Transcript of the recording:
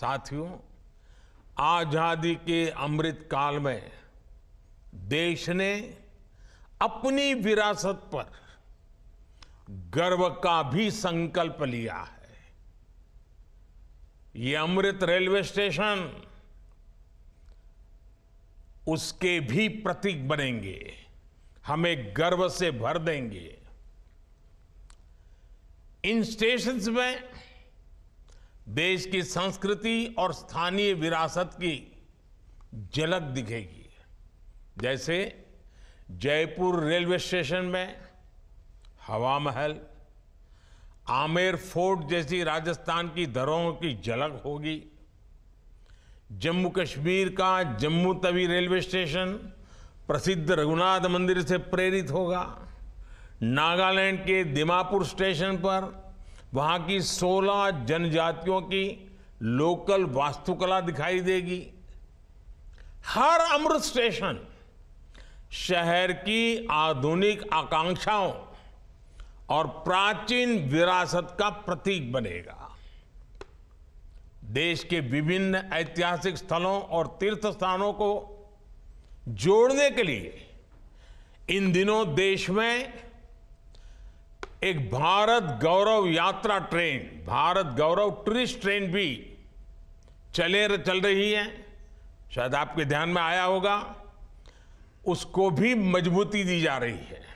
साथियों आज़ादी के अमृत काल में देश ने अपनी विरासत पर गर्व का भी संकल्प लिया है ये अमृत रेलवे स्टेशन उसके भी प्रतीक बनेंगे हमें गर्व से भर देंगे इन स्टेशन में देश की संस्कृति और स्थानीय विरासत की झलक दिखेगी जैसे जयपुर रेलवे स्टेशन में हवा महल आमेर फोर्ट जैसी राजस्थान की धरोहर की झलक होगी जम्मू कश्मीर का जम्मू तवी रेलवे स्टेशन प्रसिद्ध रघुनाथ मंदिर से प्रेरित होगा नागालैंड के दिमापुर स्टेशन पर वहां की 16 जनजातियों की लोकल वास्तुकला दिखाई देगी हर अमृत स्टेशन शहर की आधुनिक आकांक्षाओं और प्राचीन विरासत का प्रतीक बनेगा देश के विभिन्न ऐतिहासिक स्थलों और तीर्थ स्थानों को जोड़ने के लिए इन दिनों देश में एक भारत गौरव यात्रा train Bharat Gaurav tourist train भी चले चल रही है शायद आपके ध्यान में आया होगा उसको भी मजबूती दी जा रही है